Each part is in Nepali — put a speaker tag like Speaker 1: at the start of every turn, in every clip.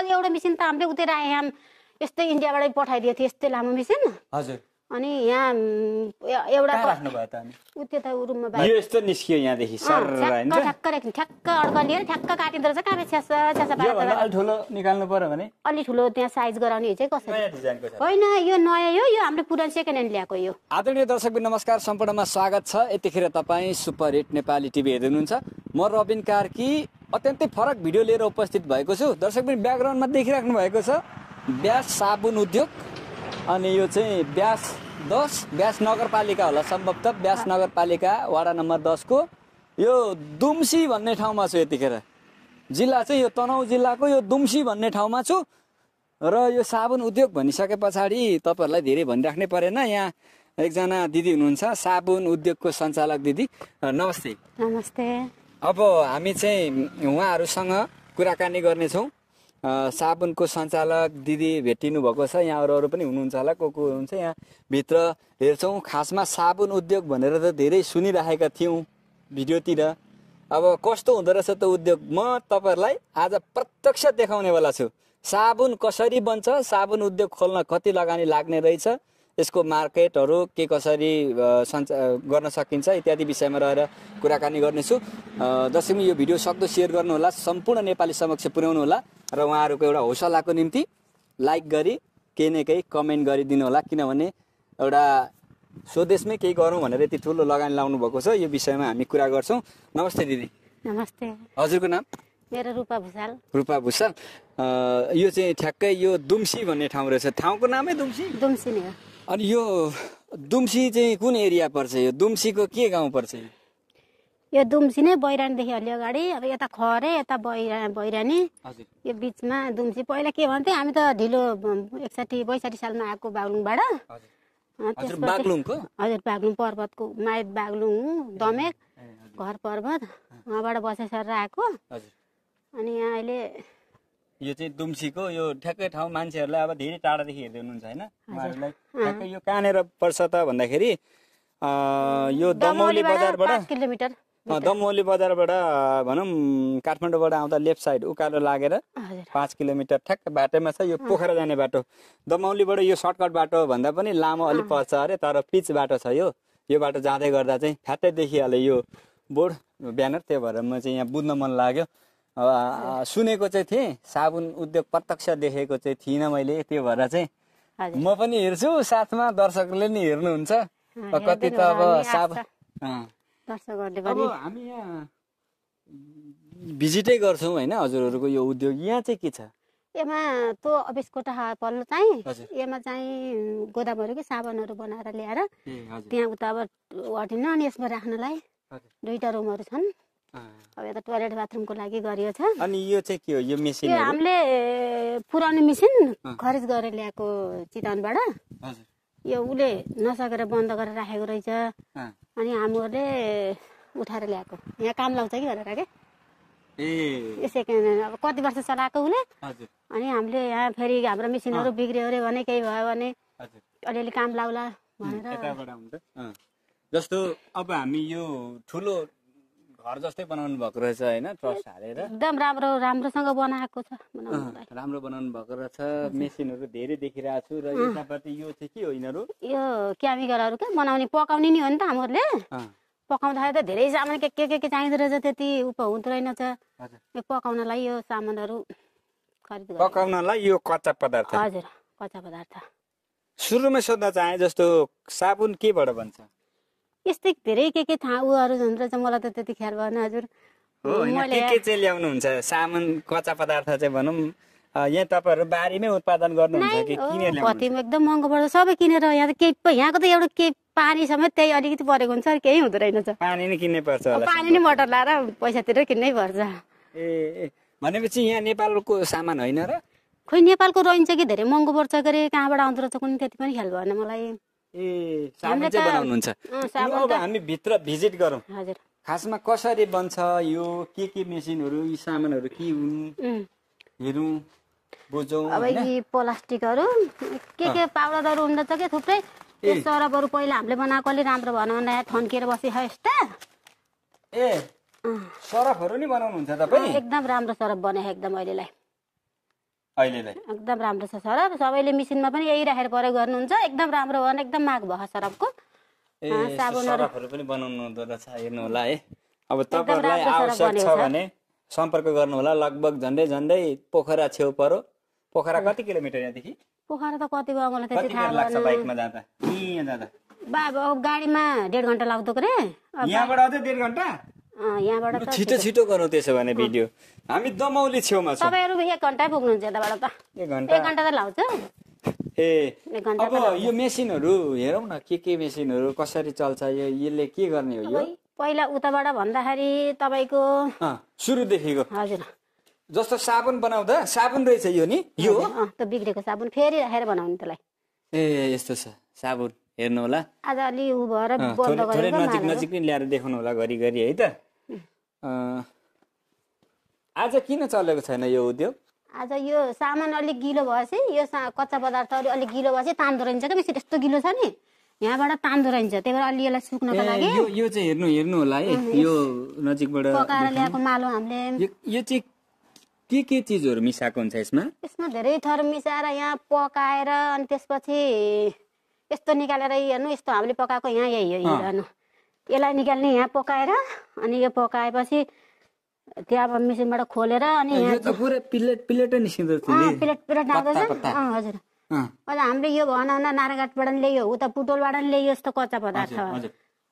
Speaker 1: अझै एउटा मेसिन त हामीले उतै राखेँ यस्तै इन्डियाबाटै पठाइदिएको थियो यस्तै लामो मेसिन हजुर अनि यहाँ एउटा ऊ त रुममा यस्तो
Speaker 2: निस्कियो यहाँदेखि ठ्याक्क
Speaker 1: राख्ने ठ्याक्क अड्क लिएर ठ्याक्क काटिँदो रहेछ कहाँ छ्यासा छ्यास अलि ठुलो निकाल्नु पर्यो भने अलि ठुलो त्यहाँ साइज गराउने चाहिँ कसरी होइन यो नयाँ यो यो हाम्रो पुरानो सेकेन्ड ह्यान्ड ल्याएको यो
Speaker 2: आदरणीय दर्शक नमस्कार सम्पूर्णमा स्वागत छ यतिखेर तपाईँ सुपर हिट नेपाली टिभी हेर्दै हुनुहुन्छ म रबिन कार्की अत्यन्तै फरक भिडियो लिएर उपस्थित भएको छु दर्शक पनि ब्याकग्राउन्डमा देखिराख्नु भएको छ ब्यास साबुन उद्योग अनि यो चाहिँ ब्यास दस ब्यास नगरपालिका होला सम्भवतः ब्यास नगरपालिका वाडा नम्बर दसको यो दुम्सी भन्ने ठाउँमा छु यतिखेर जिल्ला चाहिँ यो तनहुँ जिल्लाको यो दुम्सी भन्ने ठाउँमा छु र यो साबुन उद्योग भनिसके पछाडि तपाईँहरूलाई धेरै भनिराख्नै परेन यहाँ एकजना दिदी हुनुहुन्छ साबुन उद्योगको सञ्चालक दिदी नमस्ते नमस्ते अब हामी चाहिँ उहाँहरूसँग कुराकानी गर्नेछौँ साबुनको सञ्चालक दिदी भेटिनु भएको छ यहाँ अरू अरू पनि हुनुहुन्छ होला को को हुनुहुन्छ यहाँ भित्र हेर्छौँ खासमा साबुन उद्योग भनेर त धेरै सुनिराखेका थियौँ भिडियोतिर अब कस्तो हुँदो रहेछ त उद्योग म तपाईँहरूलाई आज प्रत्यक्ष देखाउनेवाला छु साबुन कसरी बन्छ साबुन उद्योग खोल्न कति लगानी लाग्ने रहेछ यसको मार्केटहरू के कसरी सञ्चा गर्न सकिन्छ इत्यादि विषयमा रहेर कुराकानी गर्नेछु जसरी यो भिडियो सक्दो सेयर गर्नुहोला सम्पूर्ण नेपाली समक्ष पुर्याउनु होला र उहाँहरूको एउटा हौसलाको निम्ति लाइक गरी केही न केही कमेन्ट गरिदिनु होला किनभने एउटा स्वदेशमै केही गरौँ भनेर यति ठुलो लगानी लाउनु भएको छ यो विषयमा हामी कुरा गर्छौँ नमस्ते दिदी नमस्ते हजुरको नाम
Speaker 1: मेरो रूपा भुषाल
Speaker 2: रूपा भुसाल यो चाहिँ ठ्याक्कै यो दुम्सी भन्ने ठाउँ रहेछ ठाउँको
Speaker 1: नामै दुम्सी दुम्सी नै हो
Speaker 2: अनि यो दुम्सी चाहिँ कुन एरिया पर्छ यो दुम्सीको के गाउँ पर्छ
Speaker 1: यो दुम्सी नै बैरानीदेखि अलि अगाडि अब यता खरे यता बैरा बैरानी यो बिचमा दुम्सी पहिला के भन्थे हामी त ढिलो एकसाठी बैसाठी सालमा आएको बागलुङबाट हजुर बागलुङ पर्वतको माइत बागलुङ दमेक घर पर्वत उहाँबाट बसेसर आएको अनि यहाँ अहिले
Speaker 2: यो चाहिँ दुम्सीको यो ठ्याक्कै ठाउँ मान्छेहरूलाई अब धेरै टाढादेखि हेर्दै हुनुहुन्छ होइन
Speaker 1: उहाँहरूलाई ठ्याक्कै यो कहाँनिर
Speaker 2: पर्छ त भन्दाखेरि यो दमौली बजारबाट किलोमिटर दमौली बजारबाट भनौँ काठमाडौँबाट आउँदा लेफ्ट साइड उकालो लागेर पाँच किलोमिटर ठ्याक्क बाटोमा छ यो पोखरा जाने बाटो दमौलीबाट यो सर्टकट बाटो भन्दा पनि लामो अलिक पर्छ अरे तर पिच बाटो छ यो यो बाटो जाँदै गर्दा चाहिँ फ्याट्टै देखिहाल्यो यो बोर्ड ब्यानर त्यही भएर म चाहिँ यहाँ बुझ्न मन लाग्यो सुनेको चाहिँ थिएँ साबुन उद्योग प्रत्यक्ष देखेको चाहिँ थिइनँ मैले त्यो भएर चाहिँ म पनि हेर्छु साथमा दर्शकले नि हेर्नुहुन्छ
Speaker 1: कति त अब साबुन अब हामी यहाँ
Speaker 2: भिजिटै गर्छौँ होइन हजुरहरूको यो उद्योग यहाँ चाहिँ के छ
Speaker 1: यहाँ त्यो अफिस कोठा पल्लो चाहिँ यहाँ चाहिँ कि साबुनहरू बनाएर ल्याएर त्यहाँ अब हटिन अनि यसमा राख्नलाई दुईवटा रुमहरू छन् अब यता टोयलेट बाथरुमको लागि गरियो छ अनि
Speaker 2: यो चाहिँ के हो यो मेसिन
Speaker 1: हामीले पुरानो मेसिन खरिद गरेर ल्याएको चितवनबाट यो उसले नसकेर बन्द गरेर राखेको रहेछ अनि हामीहरूले उठाएर ल्याएको यहाँ काम लाउँछ कि भनेर के यसै अब कति वर्ष चलाएको उसले अनि हामीले यहाँ फेरि हाम्रो मेसिनहरू बिग्रियो अरे भने केही भयो भने अलिअलि काम लाउला भनेर
Speaker 2: जस्तो अब हामी यो ठुलो घर जस्तै बनाउनु भएको रहेछ होइन ट्रस्ट हालेर
Speaker 1: एकदम राम्रो राम्रोसँग बनाएको छ
Speaker 2: राम्रो बनाउनु भएको रहेछ मेसिनहरू धेरै देखिरहेको छु र यतापट्टि यो चाहिँ के हो यिनीहरू
Speaker 1: यो केमिकलहरू के बनाउने पकाउने नि हो नि त हामीहरूले पकाउँदाखेरि त धेरै सामान के के के के चाहिँदो रहेछ त्यति उप हुँदो रहेनछ यो पकाउनलाई यो सामानहरू खरिद पकाउनलाई
Speaker 2: यो कच्चा पदार्थ
Speaker 1: हजुर कच्चा पदार्थ
Speaker 2: सुरुमै सोध्न चाहे जस्तो साबुन केबाट बन्छ
Speaker 1: यस्तै धेरै के के थाहा झन् रहेछ मलाई त त्यति ख्याल भएन हजुर हो के के
Speaker 2: चाहिँ ल्याउनुहुन्छ सामान कच्चा पदार्थ चाहिँ भनौँ यहाँ तपाईँहरू बारीमै उत्पादन गर्नुहुन्छ कि किनेर
Speaker 1: एकदम महँगो पर्छ सबै किनेर यहाँ त केही यहाँको त एउटा केही पानी समेत त्यही अलिकति परेको हुन्छ केही हुँदो रहेछ पानी नै किन्नै
Speaker 2: पर्छ पानी नै
Speaker 1: मोटर लाएर पैसातिर किन्नै पर्छ
Speaker 2: ए भनेपछि यहाँ नेपालको सामान होइन
Speaker 1: र खोइ नेपालको रहन्छ कि धेरै महँगो पर्छ के अरे कहाँबाट आउँदो रहेछ कुनै त्यति पनि ख्याल भएन मलाई
Speaker 2: ए अब हामी भित्र भिजिट गरौँ खासमा कसरी बन्छ यो के के मेसिनहरू यी सामानहरू के हुन् हेरौँ बुझौँ अब यी
Speaker 1: प्लास्टिकहरू के के पाउडरहरू हुँदछ के थुप्रै सरबहरू पहिला हामीले अलिक राम्रो भन भन्दा थन्किएर बसेछ यस्ता
Speaker 2: ए सरफहरू नि बनाउनुहुन्छ तपाईँ
Speaker 1: एकदम राम्रो सरफ बनाएको एकदम अहिलेलाई अहिले नै एकदम राम्रो छ सर सबैले मेसिनमा पनि यही राखेर प्रयोग गर्नुहुन्छ एकदम राम्रो भयो भने एकदम माग भएको सरफको
Speaker 2: सरफहरू पनि बनाउनु हुँदो रहेछ हेर्नु होला है अब तपाईँहरूलाई आवश्यक छ भने सम्पर्क गर्नु होला लगभग झन्डै झन्डै पोखरा छेउ परो पोखरा कति किलोमिटर यहाँदेखि
Speaker 1: पोखरा त कति भयो मलाई त्यति थाहा लाग्छ बाइकमा
Speaker 2: जाँदा यहाँ जाँदा
Speaker 1: बा गाडीमा डेढ घन्टा लाग्दो के यहाँबाट अझै डेढ घन्टा यहाँबाट त छिटो
Speaker 2: छिटो गरौँ त्यसो भने भिडियो हामी दमौली छेउमा छौँ
Speaker 1: तपाईँहरू एक घन्टा पुग्नुहुन्छ यताबाट त एक घन्टा एक घन्टा त लाउँछ ए अब यो
Speaker 2: मेसिनहरू हेरौँ न के के मेसिनहरू कसरी चल्छ यो यसले के गर्ने हो यो
Speaker 1: पहिला उताबाट भन्दाखेरि तपाईँको
Speaker 2: सुरुदेखिको हजुर जस्तो साबुन बनाउँदा साबुन रहेछ यो नि यो
Speaker 1: त बिग्रेको साबुन फेरि राखेर बनाउने त्यसलाई
Speaker 2: ए यस्तो छ साबुन हेर्नु होला
Speaker 1: आज अलि ऊ भएर बन्द गरेर नजिक नजिक
Speaker 2: नै ल्याएर देखाउनु होला घरिघरि है त आज किन चलेको छैन यो उद्योग
Speaker 1: आज यो सामान अलिक गिलो भएपछि यो कच्चा पदार्थहरू अलिक गिलो भएपछि तान्दो रहन्छ क्या बेसी यस्तो गिलो छ नि यहाँबाट तान्दो रहन्छ त्यही भएर अलि यसलाई सुक्नको लागि
Speaker 2: यो चाहिँ हेर्नु हेर्नु होला है यो नजिकबाट पकाएर ल्याएको
Speaker 1: मालो हामीले
Speaker 2: यो चाहिँ के के चिजहरू मिसाएको हुन्छ यसमा
Speaker 1: यसमा धेरै थर मिसाएर यहाँ पकाएर अनि त्यसपछि यस्तो निकालेर हेर्नु यस्तो हामीले पकाएको यहाँ यही हेर्नु यसलाई निकाल्ने यहाँ पकाएर अनि यो पकाएपछि त्यहाँ मेसिनबाट खोलेर अनि हजुर
Speaker 2: अन्त
Speaker 1: हामीले यो भनौँ न नाराघाटबाट पनि ल्यायो उता पुटोलबाट पनि ल्यायो यस्तो कच्चा पदार्थ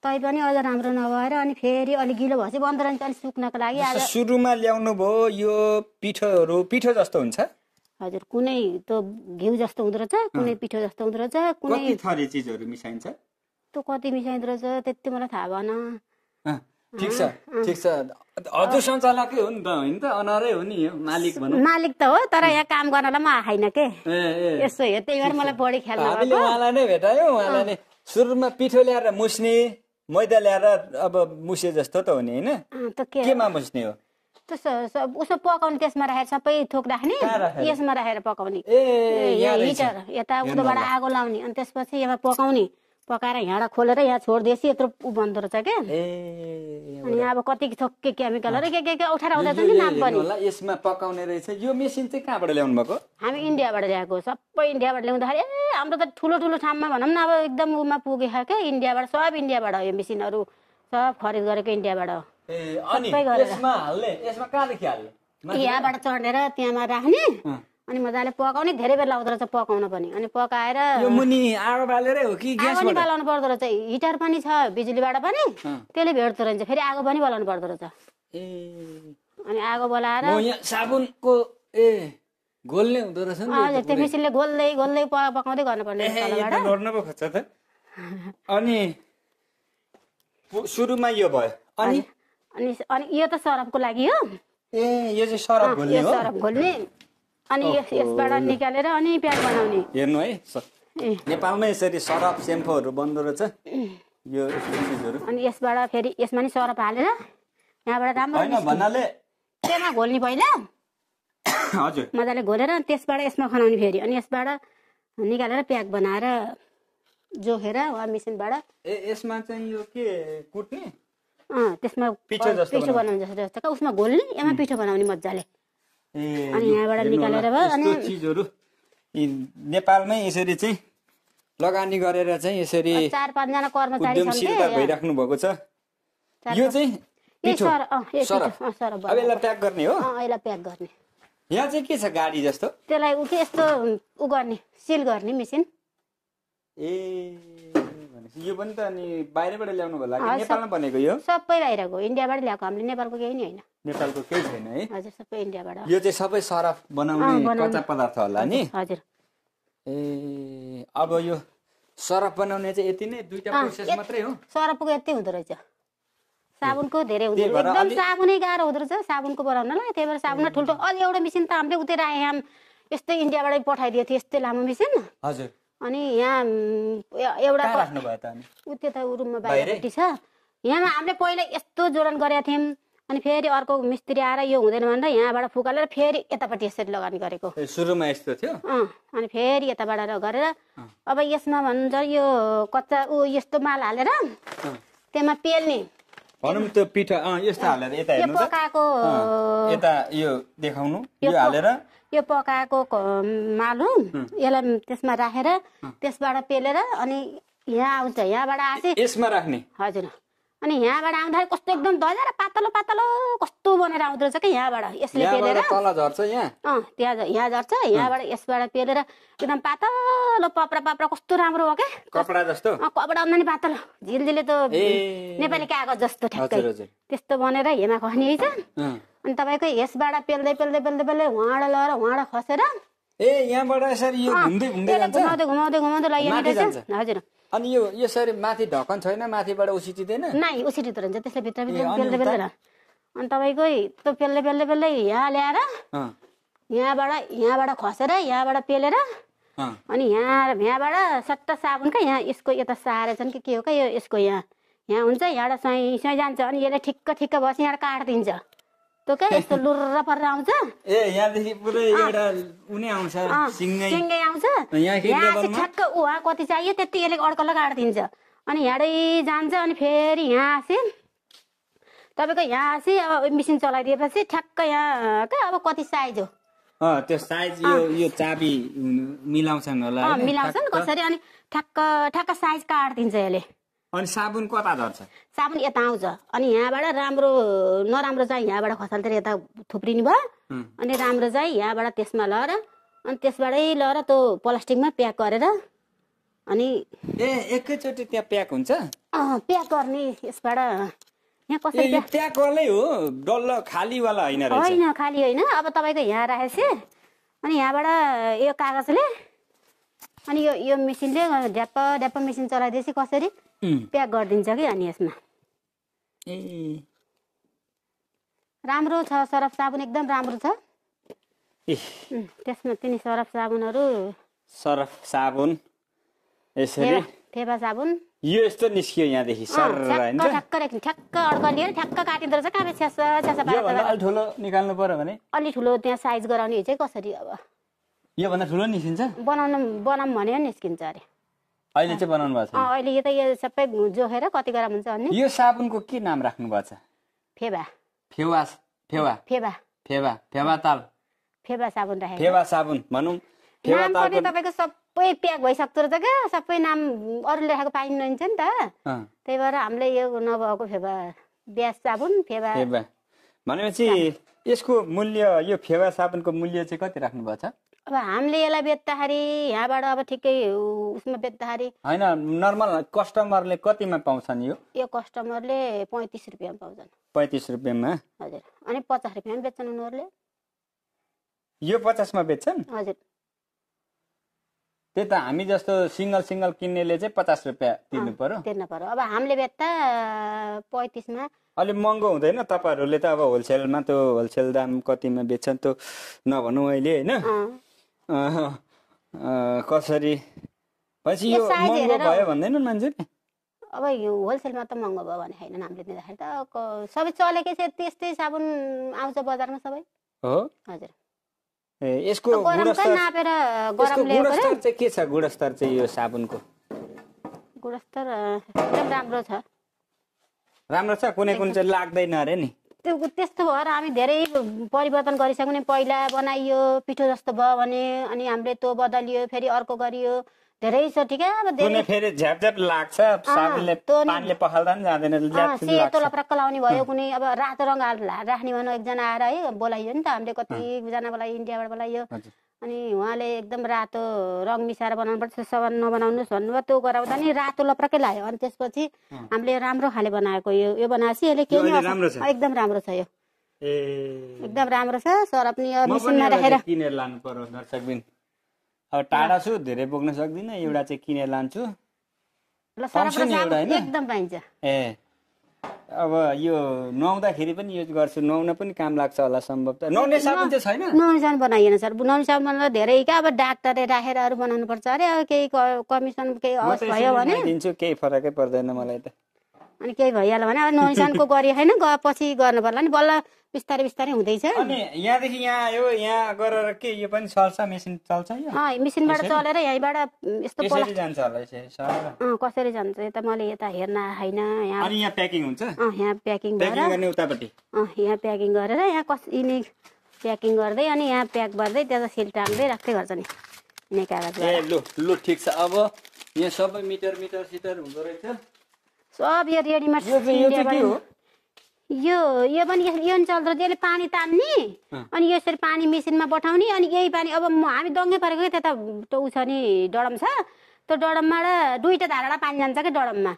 Speaker 1: तै पनि अझ राम्रो नभएर अनि फेरि अलिक गिलो भएपछि बन्द रहन्छ अलिक सुक्नको लागि
Speaker 2: सुरुमा ल्याउनु भयो यो पिठोहरू पिठो जस्तो हुन्छ
Speaker 1: हजुर कुनै त्यो घिउ जस्तो हुँदो रहेछ कुनै पिठो जस्तो हुँदो रहेछ कुनै
Speaker 2: थरी चिजहरू मिसाइन्छ
Speaker 1: कस्तो कति मिसाइदो रहेछ त्यति मलाई थाहा भएन
Speaker 2: ठिक छ ठिक छ हजुर सञ्चालकै हो नि त होइन त अनरै हो नि मालिक भनौँ
Speaker 1: मालिक त हो तर यहाँ काम गर्नलाई म आएन के यसो हेर त्यही भएर मलाई बढी ख्याल हामीले उहाँलाई नै भेटायो उहाँलाई नै
Speaker 2: सुरुमा पिठो ल्याएर मुस्ने मैदा ल्याएर अब मुसे जस्तो त हो नि होइन केमा मुस्ने हो
Speaker 1: उसो पकाउने त्यसमा राखेर सबै थोक राख्ने यसमा राखेर पकाउने हिटर यता उताबाट आगो लाउने अनि त्यसपछि यसमा पकाउने पकाएर हिँड खोलेर यहाँ छोडिदिएपछि यत्रो ऊ बन्दो रहेछ क्या अनि अब कति थोक के केमिकलहरू के के के उठाएर आउँदा नि नाम पनि यसमा पकाउने रहेछ यो मेसिन चाहिँ कहाँबाट ल्याउनु भएको हामी इन्डियाबाट ल्याएको सबै इन्डियाबाट ल्याउँदाखेरि ए हाम्रो त ठुलो ठुलो ठाउँमा भनौँ न अब एकदम उमा पुगेको क्या इन्डियाबाट सब इन्डियाबाट यो मेसिनहरू सब खरिद गरेको इन्डियाबाट सबै
Speaker 2: गरेर यहाँबाट
Speaker 1: चढेर त्यहाँमा राख्ने अनि मजाले पकाउने धेरै बेर लाउँदो रहेछ पकाउन पनि अनि पकाएर
Speaker 2: बलाउनु
Speaker 1: पर्दो रहेछ हिटर पनि छ बिजुलीबाट पनि त्यसले भेट्दो रहेछ फेरि आगो पनि बोलाउनु पर्दो रहेछ अनि आगो बोलाएर
Speaker 2: साबुनको ए घोल्ने हुँदो रहेछ हजुर त्यो मेसिनले
Speaker 1: घोल्दै घोल्दै पकाउँदै गर्नुपर्ने
Speaker 2: अनि सुरुमा यो भयो अनि
Speaker 1: अनि अनि यो त सरफको लागि हो ए यो चाहिँ हो सरफ घोल्ने अनि यस यसबाट निकालेर अनि प्याज बनाउने
Speaker 2: हेर्नु है नेपालमै यसरी सरफ सेम्पोहरू बन्दो रहेछ यो
Speaker 1: अनि यसबाट फेरि यसमा नि सरफ हालेर यहाँबाट राम्रो भन्नाले त्यहाँ घोल्ने पहिला हजुर मजाले घोलेर त्यसबाट यसमा खनाउने फेरि अनि यसबाट निकालेर प्याक बनाएर जोखेर वा मेसिनबाट ए यसमा
Speaker 2: चाहिँ यो के कुट्ने
Speaker 1: त्यसमा पिठो बनाउने जस्तो जस्तो उसमा घोल्ने यसमा पिठो बनाउने मजाले अनि यहाँबाट निकालेर भयो अनि
Speaker 2: चिजहरू नेपालमै यसरी चाहिँ लगानी गरेर चाहिँ यसरी चार
Speaker 1: पाँचजना कर्मचारी भइराख्नु
Speaker 2: भएको छ यो चाहिँ
Speaker 1: अब यसलाई प्याक गर्ने हो यसलाई प्याक गर्ने
Speaker 2: यहाँ चाहिँ के छ गाडी जस्तो
Speaker 1: त्यसलाई यस्तो उ गर्ने सिल गर्ने मेसिन
Speaker 2: ए भनेपछि यो पनि त अनि बाहिरबाट ल्याउनु भयो लाग्यो नेपालमा बनेको यो
Speaker 1: सबै बाहिरको इन्डियाबाट ल्याएको हामीले नेपालको केही नै होइन
Speaker 2: नेपालको केही छैन है
Speaker 1: हजुर सबै इन्डियाबाट यो
Speaker 2: चाहिँ सबै सरफ बनाउने कच्चा पदार्थ होला नि हजुर ए अब यो सरफ बनाउने चाहिँ यति नै दुईटा प्रोसेस मात्रै हो
Speaker 1: सरफको यति हुँदो रहेछ साबुनको धेरै हुँदो रहेछ एकदम साबुनै गाह्रो हुँदो रहेछ साबुनको बनाउनलाई त्यही भएर साबुन ठुल्ठुलो अझ एउटा मेसिन त हामीले उतेर आएँ यस्तै इन्डियाबाटै पठाइदिएको थियो यस्तै लामो मेसिन हजुर अनि यहाँ एउटा ऊ त ऊ रुममा बाहिरपट्टि छ यहाँमा हामीले पहिला यस्तो जोडन गरेका थियौँ अनि फेरि अर्को मिस्त्री आएर यो हुँदैन भनेर यहाँबाट फुकालेर फेरि यतापट्टि यसरी लगानी गरेको
Speaker 2: सुरुमा यस्तो थियो
Speaker 1: अनि फेरि यताबाट गरेर अब यसमा भन्छ यो कच्चा ऊ यस्तो माल हालेर त्यसमा पेल्ने
Speaker 2: त्यो पिठा यस्तो हालेर यता पकाएको यता यो देखाउनु यो हालेर
Speaker 1: यो पकाएको मालु यसलाई त्यसमा राखेर त्यसबाट पेलेर अनि यहाँ आउँछ यहाँबाट आसे यसमा राख्ने हजुर अनि यहाँबाट आउँदा कस्तो एकदम दजा र पातलो पातलो कस्तो बनेर आउँदो रहेछ क्या यहाँबाट यसले पेलेर
Speaker 2: अँ
Speaker 1: त्यहाँ यहाँ झर्छ यहाँबाट यसबाट पेलेर एकदम पातलो पप्रा पप्रा कस्तो राम्रो हो क्या
Speaker 2: कपडा जस्तो
Speaker 1: कपडा आउँदा नि पातलो झिल झिलझिले त नेपाली कागज जस्तो ठ्याक्कै त्यस्तो बनेर हेमा खस्ने अनि तपाईँको यसबाट पेल्दै पेल्दै पेल्दै पेल्दै उहाँबाट लगेर उहाँबाट खसेर ए यहाँबाट यसरी यो घुम्दै घुम्दै घुमाउँदै घुमाउँदै घुमाउँदै लागि हजुर अनि यो यसरी माथि ढकन छैन माथिबाट उसिटिँदैन नाइ उसिटिँदो रहन्छ त्यसले भित्र भित्र बेल्दै बेल्दैन अनि तपाईँकै त्यो पेल्दै पेल्दै पेल्दै यहाँ ल्याएर यहाँबाट यहाँबाट खसेर यहाँबाट पेलेर अनि यहाँ यहाँबाट सट्ट क्या यहाँ यसको यता सारे छन् कि के हो क्या यो यसको यहाँ यहाँ हुन्छ यहाँबाट सही सही जान्छ अनि यसले ठिक्क ठिक्क बस्छ यहाँबाट काटिदिन्छ त्यो क्या यस्तो लुर्र परेर आउँछ
Speaker 2: ए यहाँदेखि पुरै एउटा उनी आउँछ सिङ्गै सिङ्गै
Speaker 1: आउँछ यहाँ चाहिँ ठ्याक्क उहाँ कति चाहियो त्यति यसले अर्को लगाएर दिन्छ अनि हिँडै जान्छ अनि फेरि यहाँ आँसी तपाईँको यहाँ आँसी अब मेसिन चलाइदिएपछि ठ्याक्क यहाँ क्या अब कति साइज
Speaker 2: हो त्यो साइज यो यो चाबी मिलाउँछन् होला मिलाउँछन् कसरी
Speaker 1: अनि ठ्याक्क ठ्याक्क साइज काटिदिन्छ यसले
Speaker 2: अनि साबुन कता झर्छ
Speaker 1: साबुन यता आउँछ अनि यहाँबाट राम्रो नराम्रो चाहिँ यहाँबाट खसालतिर यता थुप्रिनु भयो अनि राम्रो चाहिँ यहाँबाट त्यसमा लर अनि त्यसबाटै लर त्यो प्लास्टिकमा प्याक गरेर अनि ए
Speaker 2: एकैचोटि त्यहाँ प्याक हुन्छ
Speaker 1: प्याक गर्ने यसबाट यहाँ कसरी प्याक हो
Speaker 2: डल्लो खालीवाला होइन होइन
Speaker 1: खाली होइन अब तपाईँको यहाँ राखेपछि अनि यहाँबाट यो कागजले अनि यो यो मेसिनले ढ्याप ढ्याप मेसिन चलाइदिएपछि कसरी प्याक गरिदिन्छ कि अनि यसमा ए राम्रो छ सरफ साबुन एकदम राम्रो छ त्यसमा तिनी सरफ साबुनहरू
Speaker 2: सरफ साबुन यसरी
Speaker 1: फेफा साबुन
Speaker 2: यो यस्तो निस्कियो यहाँदेखि ठ्याक्क
Speaker 1: राख्ने ठ्याक्क अड्क लिएर ठ्याक्क काटिँदो रहेछ कहाँ छ्यास छ्यास अलि
Speaker 2: ठुलो निकाल्नु पर्यो भने
Speaker 1: अलि ठुलो त्यहाँ साइज गराउने चाहिँ कसरी अब
Speaker 2: योभन्दा ठुलो निस्किन्छ
Speaker 1: बनाउनु बनाऊँ भने निस्किन्छ अरे
Speaker 2: अहिले चाहिँ बनाउनु भएको छ
Speaker 1: अहिले यो त यो सबै जोखेर कति ग्राम हुन्छ भन्ने
Speaker 2: यो साबुनको के नाम राख्नु भएको छ फेवा फेवा फेवा फेवा फेवा फेवा ताल
Speaker 1: फेवा साबुन राखेको फेवा
Speaker 2: साबुन भनौँ फेवा ताल तपाईँको
Speaker 1: सबै प्याक भइसक्दो रहेछ क्या सबै नाम अरूले राखेको पाइन्न नि त त्यही भएर हामीले यो नभएको फेवा ब्यास साबुन फेवा फेवा
Speaker 2: भनेपछि यसको मूल्य यो फेवा साबुनको मूल्य चाहिँ कति राख्नु भएको छ
Speaker 1: अब हामीले यसलाई बेच्दाखेरि यहाँबाट अब ठिकै उसमा बेच्दाखेरि
Speaker 2: होइन नर्मल कस्टमरले कतिमा पाउँछन् यो
Speaker 1: यो कस्टमरले पैँतिस रुपियाँमा पाउँछन्
Speaker 2: पैँतिस रुपियाँमा
Speaker 1: हजुर अनि पचास रुपियाँमा बेच्छन् उनीहरूले
Speaker 2: यो पचासमा बेच्छन् हजुर त्यही त हामी जस्तो सिङ्गल सिङ्गल किन्नेले चाहिँ पचास रुपियाँ तिर्नु पर्यो
Speaker 1: तिर्नु पर्यो अब हामीले बेच्दा पैँतिसमा
Speaker 2: अलिक महँगो हुँदैन तपाईँहरूले त अब होलसेलमा त्यो होलसेल दाम कतिमा बेच्छन् त्यो नभनौँ अहिले होइन कसरी पछि यो महँगो भयो भन्दैनन्
Speaker 1: मान्छेले अब यो होलसेलमा त महँगो भयो भने होइन हामीले दिँदाखेरि त सबै चलेकै छ त्यस्तै साबुन आउँछ बजारमा सबै हो हजुर
Speaker 2: ए यसको गुणस्तर नापेर
Speaker 1: गरमले गुणस्तर
Speaker 2: चाहिँ के छ गुणस्तर चाहिँ यो साबुनको
Speaker 1: गुणस्तर एकदम राम्रो छ
Speaker 2: राम्रो छ कुनै कुन चाहिँ लाग्दैन अरे नि
Speaker 1: त्यो त्यस्तो भएर हामी धेरै परिवर्तन गरिसक्यौँ पहिला बनाइयो पिठो जस्तो भयो भने अनि हामीले त्यो बदलियो फेरि अर्को गरियो धेरै छ ठिक सेतो लप्रक्क लाउने भयो कुनै अब रातो रङ राख्ने भनौँ एकजना आएर है बोलाइयो नि त हामीले कतिजनाबाट इन्डियाबाट बोलाइयो अनि उहाँले एकदम रातो रङ मिसाएर बनाउनुपर्छ पर्छ सवान नबनाउनुहोस् भन्नुभयो त्यो गराउँदा नि रातो लप्रकै लाग्यो अनि त्यसपछि हामीले राम्रो खाले बनाएको यो यो बनाएपछि यसले के एकदम राम्रो छ यो
Speaker 2: एकदम
Speaker 1: राम्रो छ सरप नि मिसिनमा राखेर
Speaker 2: किनेर लानु पर्यो दर्शकबिन अब टाढा छु धेरै बोक्न सक्दिनँ एउटा चाहिँ किनेर लान्छु
Speaker 1: ल एकदम पाइन्छ
Speaker 2: ए अब यो नुहाउँदाखेरि पनि युज गर्छु नुहाउन पनि काम लाग्छ होला सम्भव नुहाउने साबुन
Speaker 1: नुहाउने साबुन बनाइएन सर नुहाउने साबुन त धेरै क्या अब डाक्टरले राखेर अरू बनाउनु पर्छ अरे अब केही कमिसन केही भयो भने
Speaker 2: दिन्छु केही फरकै पर्दैन मलाई त
Speaker 1: अनि केही भइहाल्यो भने अब नुहाउने साबुनको गरी होइन पछि गर्नु पर्ला नि बल्ल बिस्तारै बिस्तारै हुँदैछ अनि
Speaker 2: यहाँदेखि यहाँ आयो यहाँ गरेर के यो पनि चल्छ मेसिन चल्छ यो मेसिनबाट चलेर
Speaker 1: यहीँबाट यस्तो जान्छ
Speaker 2: होला
Speaker 1: कसरी जान्छ यता मैले यता हेर्न होइन यहाँ अनि यहाँ
Speaker 2: प्याकिङ हुन्छ यहाँ
Speaker 1: प्याकिङ गरेर उतापट्टि यहाँ प्याकिङ गरेर यहाँ कस यिनी प्याकिङ गर्दै अनि यहाँ प्याक गर्दै त्यहाँ सिल टाल्दै राख्दै गर्छ नि यिनी कागज
Speaker 2: लु लु ठिक छ अब यहाँ सबै मिटर मिटर सिटर हुँदो रहेछ
Speaker 1: सब यो यो चाहिँ के हो यो यो पनि यो पनि चल्दो रहेछ यसले पानी तान्ने अनि यसरी पानी मेसिनमा पठाउने अनि यही पानी अब हामी दङ्गै परेको कि त्यता ऊ छ नि डडम छ त्यो डडमबाट दुईवटा धाराबाट पानी जान्छ कि डडममा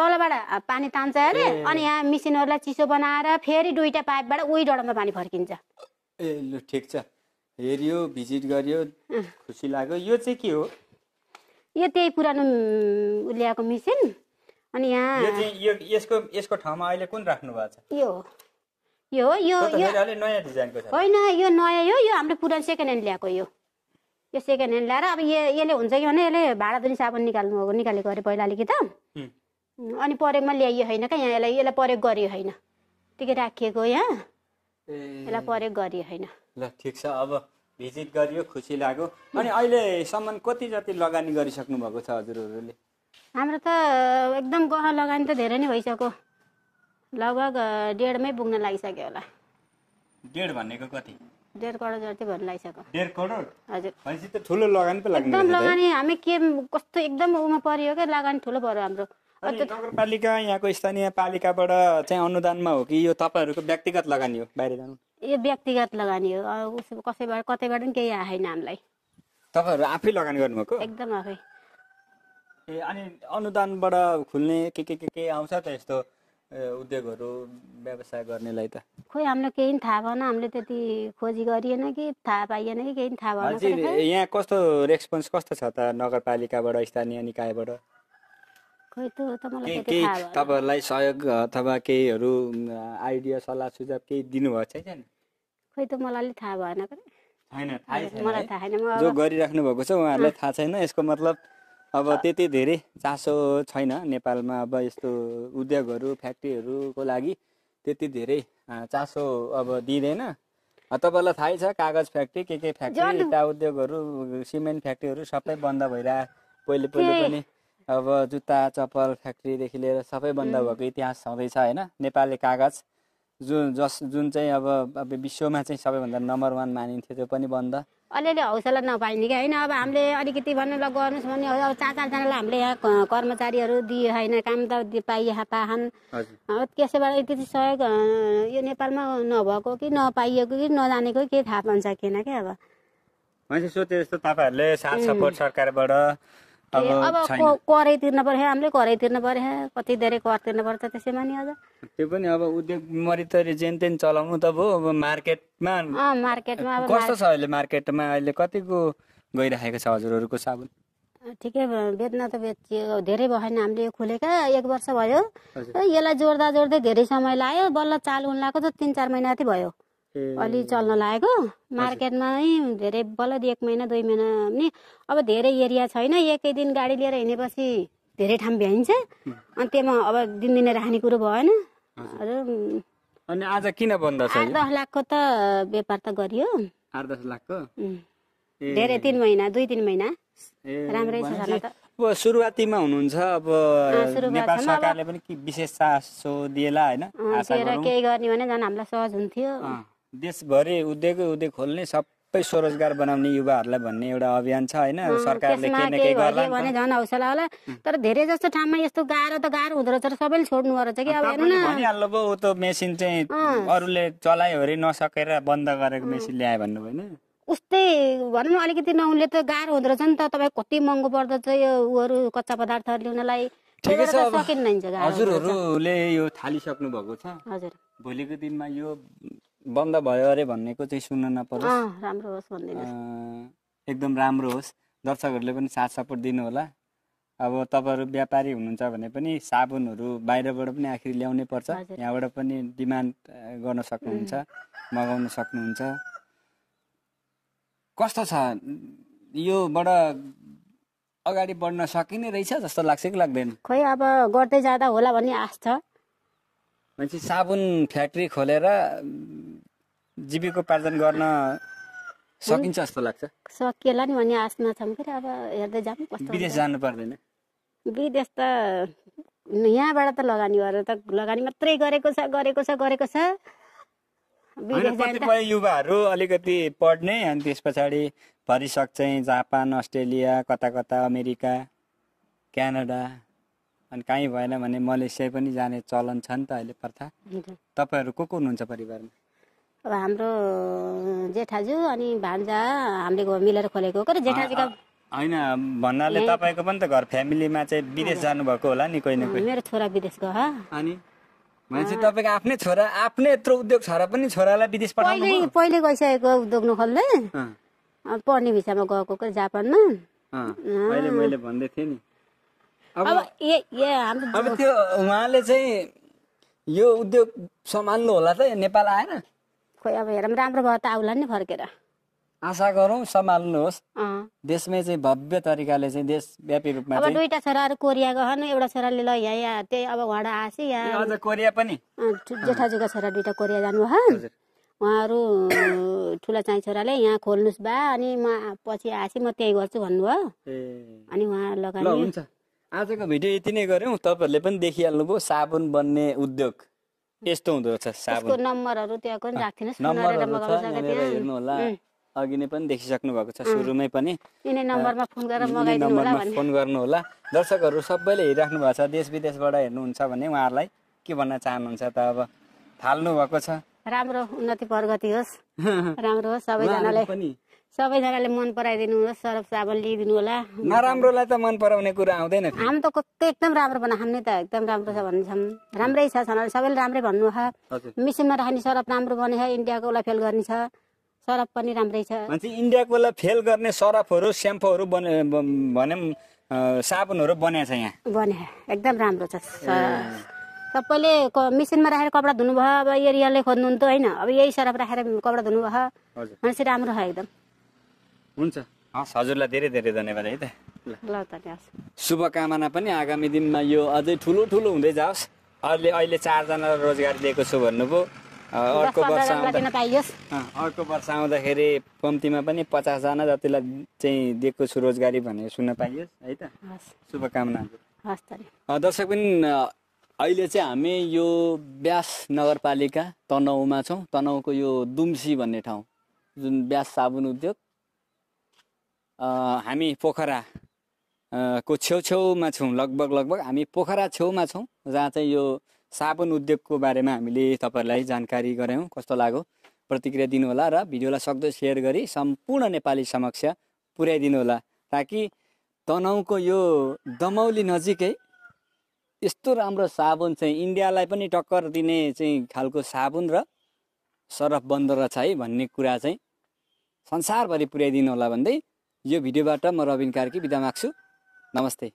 Speaker 1: तलबाट पानी तान्छ अरे अनि यहाँ मेसिनहरूलाई चिसो बनाएर फेरि दुईवटा पाइपबाट उही डडममा पानी फर्किन्छ ए
Speaker 2: ल ठिक छ हेऱ्यो भिजिट गर्यो खुसी लाग्यो यो चाहिँ के हो
Speaker 1: यो त्यही पुरानो ल्याएको मेसिन अनि यहाँ
Speaker 2: यसको यसको ठाउँमा अहिले कुन राख्नु भएको छ
Speaker 1: यो यो यो यो
Speaker 2: नयाँ डिजाइनको छ होइन
Speaker 1: यो नयाँ हो यो हाम्रो पुरानो सेकेन्ड ह्यान्ड ल्याएको यो यो सेकेन्ड ह्यान्ड ल्याएर अब यसले हुन्छ कि भने यसले भाडा पनि साबुन निकाल्नु हो निकालेको अरे पहिला अलिकति त अनि प्रयोगमा ल्याइयो होइन क्या यहाँ यसलाई यसलाई प्रयोग गरियो होइन त्यतिकै राखिएको यहाँ
Speaker 2: यसलाई प्रयोग गरियो होइन ल ठिक छ अब भिजिट गरियो खुसी लाग्यो अनि अहिलेसम्म कति जति लगानी गरिसक्नु भएको छ हजुरहरूले
Speaker 1: हाम्रो त एकदम गह लगानी त धेरै नै भइसक्यो लगभग डेढमै पुग्न लागिसक्यो होला
Speaker 2: डेढ भनेको कति
Speaker 1: डेढ करोड जति भन्नु लागिसक्यो डेढ करोड हजुर
Speaker 2: भनेपछि त ठुलो लगानी पो एकदम लगानी
Speaker 1: हामी के कस्तो एकदम उमा परियो क्या लगानी ठुलो पऱ्यो हाम्रो नगरपालिका
Speaker 2: यहाँको स्थानीय पालिकाबाट चाहिँ अनुदानमा हो कि यो तपाईँहरूको व्यक्तिगत लगानी हो बाहिर जानु
Speaker 1: यो व्यक्तिगत लगानी हो कसैबाट कतैबाट पनि केही आएन हामीलाई
Speaker 2: तपाईँहरू आफै लगानी गर्नुभएको एकदम आफै ए अनि अनुदानबाट खुल्ने के के के के आउँछ त यस्तो उद्योगहरू व्यवसाय गर्नेलाई त
Speaker 1: खोइ हाम्रो केही थाहा भएन हामीले त्यति खोजी गरिएन कि थाहा पाइएन कि केही थाहा भएन
Speaker 2: यहाँ कस्तो रेस्पोन्स कस्तो छ त नगरपालिकाबाट स्थानीय निकायबाट
Speaker 1: खोइ त मलाई तपाईँहरूलाई
Speaker 2: सहयोग अथवा केहीहरू आइडिया सल्लाह सुझाव केही दिनुभएको छैन
Speaker 1: खोइ त मलाई अलिक थाहा
Speaker 2: भएन मलाई थाहा छैन जो गरिराख्नु भएको छ उहाँहरूलाई थाहा छैन यसको मतलब अब त्यति धेरै चासो छैन नेपालमा अब यस्तो उद्योगहरू फ्याक्ट्रीहरूको लागि त्यति धेरै चासो अब दिँदैन तपाईँलाई थाहै छ कागज फ्याक्ट्री के के फ्याक्ट्री यता उद्योगहरू सिमेन्ट फ्याक्ट्रीहरू सबै बन्द भइरहेको पहिले पहिले पनि अब जुत्ता चप्पल फ्याक्ट्रीदेखि लिएर सबै बन्द भएको इतिहास छँदैछ होइन नेपाली कागज जुन जस जुन चाहिँ अब अब विश्वमा चाहिँ सबैभन्दा नम्बर वान मानिन्थ्यो त्यो पनि बन्द
Speaker 1: अलिअलि हौसला नपाइने कि होइन अब हामीले अलिकति भन्नु ल गर्नुहोस् भने अब चार चारजनालाई हामीले यहाँ कर्मचारीहरू दियो होइन काम त पाइ पाहन् अब त्यसैबाट अलिकति सहयोग यो नेपालमा नभएको कि नपाइएको कि नजानेको के थाहा पाउँछ किन क्या
Speaker 2: अब सोचे जस्तो तपाईँहरूले साथ सपोर्ट सरकारबाट अब
Speaker 1: करै तिर्नु पर्यो हामीले करै तिर्नु पर्यो कति धेरै कर तिर्नु पर्छ त्यसैमा नि अझ
Speaker 2: त्यो पनि अब उद्योग मरितरी जेन तेन चलाउनु त भयो अब मार्केटमा
Speaker 1: मार्केटमा अब कस्तो छ
Speaker 2: अहिले मार्केटमा अहिले कतिको गइराखेको छ हजुरहरूको साबुन
Speaker 1: ठिकै बेच्न त बेचियो धेरै भएन हामीले यो खुलेका एक वर्ष भयो यसलाई जोड्दा जोड्दै धेरै समय लाग्यो बल्ल चालु लाएको त तिन चार महिना चाहिँ भयो अलि चल्न लागेको मार्केटमा नै धेरै बल्ल एक महिना दुई महिना पनि अब धेरै एरिया छैन एकै दिन गाडी लिएर हिँडेपछि धेरै ठाउँ भ्याइन्छ अनि त्यहाँ अब दिनदिनै राख्ने कुरो भएन
Speaker 2: अनि आज किन बन्द छ आठ दस
Speaker 1: लाखको त व्यापार त गरियो
Speaker 2: दस लाखको धेरै
Speaker 1: तिन महिना दुई तिन महिना राम्रै छ
Speaker 2: अब सुरुवातीमा हुनुहुन्छ अब नेपाल सरकारले पनि विशेष चासो दिएला होइन केही
Speaker 1: गर्ने भने झन् हामीलाई सहज हुन्थ्यो
Speaker 2: देशभरि उद्योगै उद्योग खोल्ने सबै स्वरोजगार बनाउने युवाहरूलाई भन्ने एउटा अभियान छ होइन सरकारले गर्ला भने झन्
Speaker 1: हौसला होला तर धेरै जस्तो ठाउँमा यस्तो गाह्रो त गाह्रो हुँदो रहेछ सबैले छोड्नु पर्छ कि अब हेर्नु न
Speaker 2: भनिहाल्नु भयो ऊ त मेसिन चाहिँ अरूले चलायो अरे नसकेर बन्द गरेको मेसिन ल्यायो भन्नुभयो होइन
Speaker 1: उस्तै भनौँ न अलिकति नहुने त गाह्रो हुँदो रहेछ नि त तपाईँ कति महँगो पर्दछ यो उहरू कच्चा पदार्थ ल्याउनलाई ठिकै छ हजुरहरूले
Speaker 2: यो थालिसक्नु भएको छ हजुर भोलिको दिनमा यो बन्द भयो अरे भन्नेको चाहिँ सुन्न नपरोस् राम्रो होस् एकदम राम्रो होस् दर्शकहरूले पनि साथ सपोर्ट दिनु होला अब तपाईँहरू व्यापारी हुनुहुन्छ भने पनि साबुनहरू बाहिरबाट पनि आखिर ल्याउनै पर्छ यहाँबाट पनि डिमान्ड गर्न सक्नुहुन्छ मगाउन सक्नुहुन्छ कस्तो छ योबाट अगाडि बढ्न सकिने रहेछ जस्तो लाग्छ कि लाग्दैन
Speaker 1: खोइ अब गर्दै जाँदा होला भन्ने आश छ
Speaker 2: साबुन फ्याक्ट्री खोलेर जीविकोपार्जन गर्न सकिन्छ जस्तो लाग्छ
Speaker 1: सकिएला नि भन्ने आशमा छौँ फेरि अब हेर्दै जाऊँ कस्तो विदेश जानु पर्दैन विदेश त यहाँबाट त लगानी गरेर त लगानी मात्रै गरेको छ गरेको छ गरेको छ कतिपय युवाहरू
Speaker 2: अलिकति पढ्ने अनि त्यस पछाडि भरिसक जापान अस्ट्रेलिया कता कता अमेरिका क्यानाडा अनि कहीँ भएन भने मलेसिया पनि जाने चलन छ नि त अहिले प्रथा तपाईँहरू को को हुनुहुन्छ परिवारमा
Speaker 1: अब हाम्रो जेठाजु अनि भान्जा हामीले मिलेर खोलेको हो जेठाजुका
Speaker 2: होइन भन्नाले तपाईँको पनि त घर फ्यामिलीमा चाहिँ विदेश जानुभएको होला नि कोही न मेरो छोरा विदेश गयो अनि भनेपछि तपाईँको आफ्नै छोरा आफ्नै यत्रो उद्योग छ र पनि छोरालाई विदेश पठाउनु
Speaker 1: पहिले गइसकेको उद्योग नखोल्ने पढ्ने भिसामा गएको जापानमा
Speaker 2: मैले मैले भन्दै थिएँ नि
Speaker 1: अब अब त्यो
Speaker 2: उहाँले चाहिँ यो उद्योग सम्हाल्नु होला त नेपाल
Speaker 1: आएर खोइ अब हेरौँ राम्रो भयो त आउला नि फर्केर
Speaker 2: आशा गरौँ सम्हाल्नुहोस् देशमै चाहिँ भव्य तरिकाले चाहिँ देशव्यापी रूपमा अब
Speaker 1: दुईटा छोराहरू कोरिया गहन एउटा छोराले ल यहाँ यहाँ त्यही अब घडा आसी यहाँ कोरिया पनि जेठाजुका छोरा दुईटा कोरिया जानु उहाँहरू ठुला चाहिँ छोराले यहाँ खोल्नुहोस् बा अनि म पछि आएपछि म त्यही गर्छु
Speaker 2: भन्नुभयो
Speaker 1: अनि उहाँ हुन्छ
Speaker 2: आजको भिडियो यति नै गऱ्यौँ तपाईँहरूले पनि देखिहाल्नुभयो साबुन बन्ने उद्योग यस्तो हुँदो रहेछ साबुन
Speaker 1: नम्बरहरू त्यहाँको पनि राखिदिनुहोस् नम्बरहरू छ यहाँनिर हेर्नु
Speaker 2: होला अघि नै पनि देखिसक्नु भएको छ सुरुमै पनि
Speaker 1: नम्बरमा फोन
Speaker 2: गर्नु होला दर्शकहरू सबैले हेरिराख्नु भएको छ देश विदेशबाट हेर्नुहुन्छ भने उहाँहरूलाई के भन्न चाहनुहुन्छ त अब थाल्नु भएको छ
Speaker 1: राम्रो उन्नति प्रगति होस् राम्रो होस् सबैजनाले पनि सबैजनाले मन पराइदिनु होला सर्फ साबुन लिइदिनु होला नराम्रोलाई
Speaker 2: त मन पराउने कुरा आउँदैन हामी
Speaker 1: त कस्तो एकदम राम्रो बना हामी त एकदम राम्रो छ भन्ने राम्रै छ सबैले राम्रै भन्नु छ मिसिनमा राख्ने सरफ राम्रो बने इन्डियाको उसलाई फेल गर्ने छ सर्फ पनि राम्रै छ
Speaker 2: इन्डियाको उसलाई फेल गर्ने सरफहरू स्याम्पूहरू बने भने साबुनहरू बनाएको छ
Speaker 1: यहाँ बने एकदम राम्रो छ सबैले मिसिनमा राखेर कपडा धुनु धुनुभयो अब एरियाले खोज्नु त होइन अब यही सर्फ राखेर कपडा धुनुभयो मान्छे राम्रो छ एकदम हुन्छ
Speaker 2: हस् हजुरलाई धेरै धेरै धन्यवाद है त ल शुभकामना पनि आगामी दिनमा यो अझै ठुलो ठुलो हुँदै जाओस् अहिले अहिले चारजना रोजगार दिएको छु भन्नुभयो अर्को वर्ष अर्को वर्ष आउँदाखेरि कम्तीमा पनि पचासजना जतिलाई चाहिँ दिएको छु रोजगारी भनेर सुन्न पाइयोस् है त शुभकामना दर्शक पनि अहिले चाहिँ हामी यो ब्यास नगरपालिका तनहुमा छौँ तनहुको यो दुम्सी भन्ने ठाउँ जुन ब्यास साबुन उद्योग हामी पोखरा को छेउछेउमा छौँ लगभग लगभग हामी पोखरा छेउमा छौँ जहाँ चाहिँ यो साबुन उद्योगको बारेमा हामीले तपाईँहरूलाई जानकारी गरायौँ कस्तो लाग्यो प्रतिक्रिया दिनुहोला र भिडियोलाई सक्दो सेयर गरी सम्पूर्ण नेपाली समक्ष पुर्याइदिनु होला ताकि तनहुँको यो दमौली नजिकै यस्तो राम्रो साबुन चाहिँ इन्डियालाई पनि टक्कर दिने चाहिँ खालको साबुन र सरफ बन्दो रहेछ है भन्ने कुरा चाहिँ संसारभरि पुर्याइदिनु होला भन्दै यो भिडियोबाट म रबिन कार्की बिदा माग्छु नमस्ते